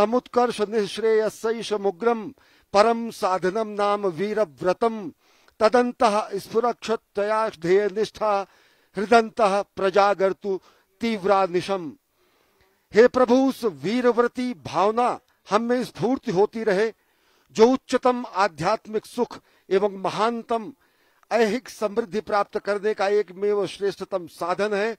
समुत्कर्ष सैश मुग्रम परम साधनम नाम वीर व्रतम तदंत स्फुरक्षतया धेय निष्ठा हृदंत प्रजागर्तु तीव्रा निशम हे प्रभु उस वीरव्रती भावना हम में स्फूर्ति होती रहे जो उच्चतम आध्यात्मिक सुख एवं महानतम ऐहिक समृद्धि प्राप्त करने का एक में श्रेष्ठतम साधन है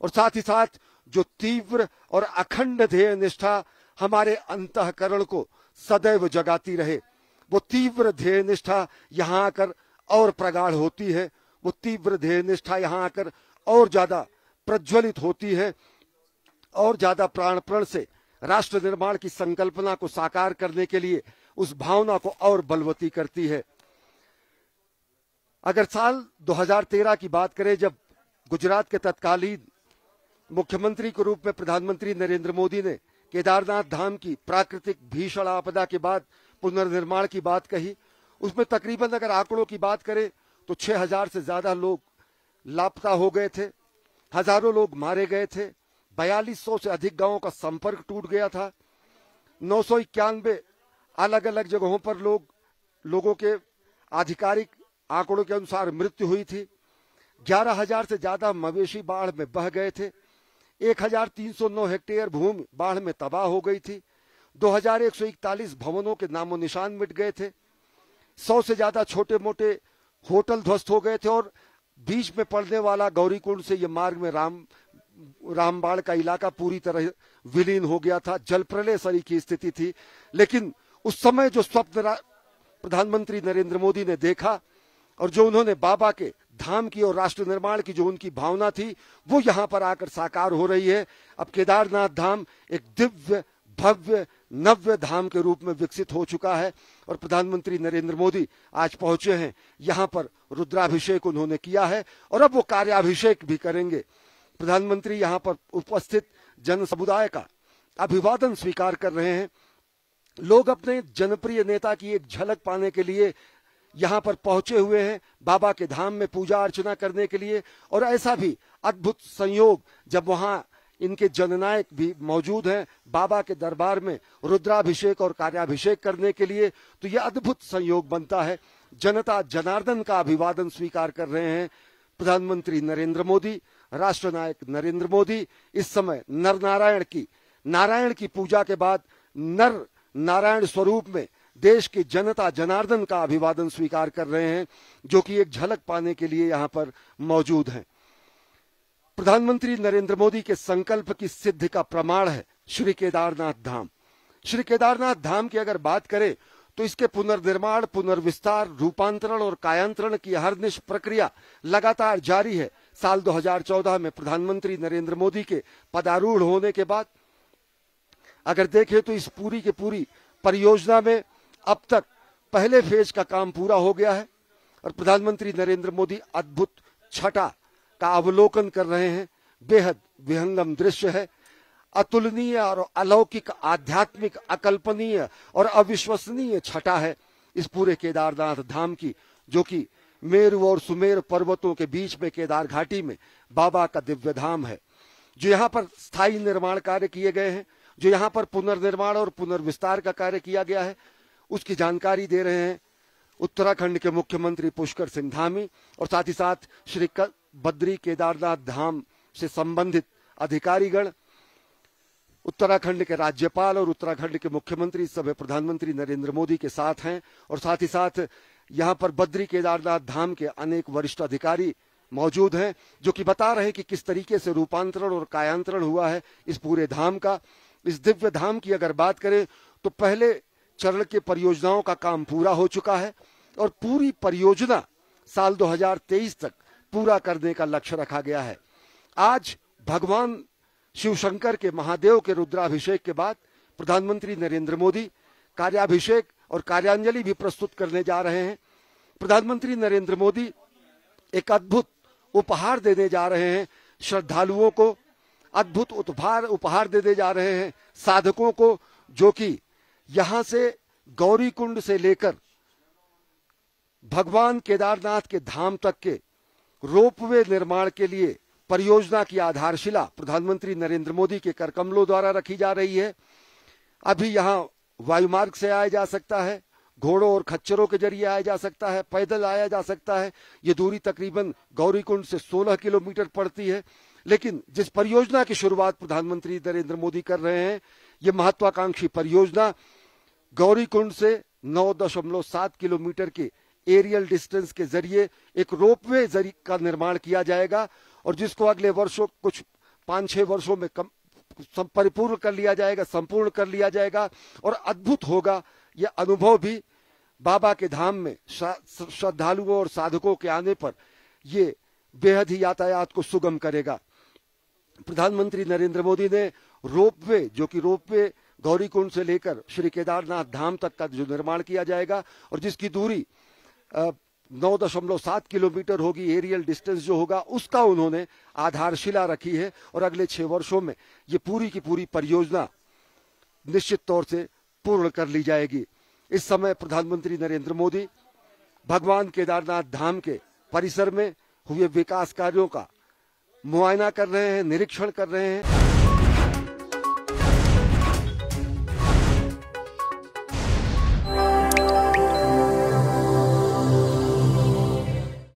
और साथ ही साथ जो तीव्र और अखंड ध्येय निष्ठा हमारे अंतकरण को सदैव जगाती रहे वो तीव्र ध्येय निष्ठा यहाँ आकर और प्रगाढ़ होती है वो तीव्र ध्येय निष्ठा यहाँ आकर और ज्यादा प्रज्वलित होती है और ज्यादा प्राणपण से राष्ट्र निर्माण की संकल्पना को साकार करने के लिए उस भावना को और बलवती करती है अगर साल 2013 की बात करें जब गुजरात के तत्कालीन मुख्यमंत्री के रूप में प्रधानमंत्री नरेंद्र मोदी ने केदारनाथ धाम की प्राकृतिक भीषण आपदा के बाद पुनर्निर्माण की बात कही उसमें तकरीबन अगर आंकड़ों की बात करें तो 6000 से ज्यादा लोग लापता हो गए थे हजारों लोग मारे गए थे बयालीस से अधिक गांवों का संपर्क टूट गया था नौ अलग अलग जगहों पर लोग लोगों के आधिकारिक आंकड़ों के अनुसार मृत्यु हुई थी ग्यारह हजार से ज्यादा मवेशी बाढ़ में बह गए थे 1,309 हेक्टेयर भूमि बाढ़ में तबाह हो गई थी 2,141 भवनों के नामो निशान मिट गए थे सौ से ज्यादा छोटे मोटे होटल ध्वस्त हो गए थे और बीच में पड़ने वाला गौरीकुंड से ये मार्ग में राम रामबाड़ का इलाका पूरी तरह विलीन हो गया था जल प्रलय सरी की स्थिति थी लेकिन उस समय जो स्वप्न प्रधानमंत्री नरेंद्र मोदी ने देखा और जो उन्होंने बाबा के धाम की और राष्ट्र निर्माण की जो उनकी भावना थी वो यहाँ पर आकर साकार हो रही है अब केदारनाथ धाम एक दिव्य भव्य नव्य धाम के रूप में विकसित हो चुका है और प्रधानमंत्री नरेंद्र मोदी आज पहुंचे हैं यहाँ पर रुद्राभिषेक उन्होंने किया है और अब वो कार्याभिषेक भी करेंगे प्रधानमंत्री यहाँ पर उपस्थित जन समुदाय का अभिवादन स्वीकार कर रहे हैं लोग अपने जनप्रिय नेता की एक झलक पाने के लिए यहाँ पर पहुंचे हुए हैं बाबा के धाम में पूजा अर्चना करने के लिए और ऐसा भी अद्भुत संयोग जब वहाँ इनके जननायक भी मौजूद हैं बाबा के दरबार में रुद्राभिषेक और कार्याभिषेक करने के लिए तो यह अद्भुत संयोग बनता है जनता जनार्दन का अभिवादन स्वीकार कर रहे हैं प्रधानमंत्री नरेंद्र मोदी राष्ट्रनायक नरेंद्र मोदी इस समय नर नारायण की नारायण की पूजा के बाद नर नारायण स्वरूप में देश की जनता जनार्दन का अभिवादन स्वीकार कर रहे हैं जो कि एक झलक पाने के लिए यहाँ पर मौजूद हैं प्रधानमंत्री नरेंद्र मोदी के संकल्प की सिद्धि का प्रमाण है श्री केदारनाथ धाम श्री केदारनाथ धाम की अगर बात करें तो इसके पुनर्निर्माण पुनर्विस्तार रूपांतरण और कायांतरण की हर निश प्रक्रिया लगातार जारी है साल 2014 में प्रधानमंत्री नरेंद्र मोदी के पदारूढ़ होने के बाद अगर देखें तो इस पूरी के पूरी परियोजना में अब तक पहले फेज का काम पूरा हो गया है और प्रधानमंत्री नरेंद्र मोदी अद्भुत छठा का अवलोकन कर रहे हैं बेहद विहंगम दृश्य है अतुलनीय और अलौकिक आध्यात्मिक अकल्पनीय और अविश्वसनीय छठा है इस पूरे केदारनाथ धाम की जो कि मेरु और सुमेर पर्वतों के बीच में केदार घाटी में बाबा का दिव्य धाम है जो यहाँ पर स्थायी निर्माण कार्य किए गए हैं जो यहाँ पर पुनर्निर्माण और पुनर्विस्तार का कार्य किया गया है उसकी जानकारी दे रहे हैं उत्तराखंड के मुख्यमंत्री पुष्कर सिंह धामी और साथ ही साथ श्री बद्री केदारनाथ धाम से संबंधित अधिकारीगण उत्तराखंड के राज्यपाल और उत्तराखंड के मुख्यमंत्री सभी प्रधानमंत्री नरेंद्र मोदी के साथ हैं और साथ ही साथ यहाँ पर बद्री केदारनाथ धाम के अनेक वरिष्ठ अधिकारी मौजूद हैं जो कि बता रहे हैं कि किस तरीके से रूपांतरण और कायांतरण हुआ है इस पूरे धाम का इस दिव्य धाम की अगर बात करें तो पहले चरण के परियोजनाओं का काम पूरा हो चुका है और पूरी परियोजना साल 2023 तक पूरा करने का लक्ष्य रखा गया है आज भगवान शिव शंकर के महादेव के रुद्राभिषेक के बाद प्रधानमंत्री नरेंद्र मोदी कार्याभिषेक और कार्यांजलि भी प्रस्तुत करने जा रहे हैं प्रधानमंत्री नरेंद्र मोदी एक अद्भुत उपहार देने जा रहे हैं श्रद्धालुओं को अद्भुत उपहार उपहार देने जा रहे हैं साधकों को जो कि यहां से गौरी कुंड से लेकर भगवान केदारनाथ के धाम तक के रोपवे निर्माण के लिए परियोजना की आधारशिला प्रधानमंत्री नरेंद्र मोदी के करकमलों द्वारा रखी जा रही है अभी यहाँ वायुमार्ग से आया जा सकता है घोड़ों और खच्चरों के जरिए आया जा सकता है पैदल आया जा सकता है ये दूरी तकरीबन गौरीकुंड से 16 किलोमीटर पड़ती है लेकिन जिस परियोजना की शुरुआत प्रधानमंत्री नरेंद्र मोदी कर रहे हैं ये महत्वाकांक्षी परियोजना गौरीकुंड से नौ दशमलव सात किलोमीटर के एरियल डिस्टेंस के जरिए एक रोपवे का निर्माण किया जाएगा और जिसको अगले वर्षों कुछ पांच छह वर्षों में कम परिपूर्ण कर लिया जाएगा संपूर्ण कर लिया जाएगा और अद्भुत होगा यह अनुभव भी बाबा के धाम में श्रद्धालुओं और साधकों के आने पर ये बेहद ही यातायात को सुगम करेगा प्रधानमंत्री नरेंद्र मोदी ने रोप वे जो कि रोप वे गौरी कुंड से लेकर श्री केदारनाथ धाम तक का जो निर्माण किया जाएगा और जिसकी दूरी नौ दशमलव सात किलोमीटर होगी एरियल डिस्टेंस जो होगा उसका उन्होंने आधारशिला रखी है और अगले छह वर्षों में ये पूरी की पूरी परियोजना निश्चित तौर से पूर्ण कर ली जाएगी इस समय प्रधानमंत्री नरेंद्र मोदी भगवान केदारनाथ धाम के परिसर में हुए विकास कार्यों का मुआयना कर रहे हैं निरीक्षण कर रहे हैं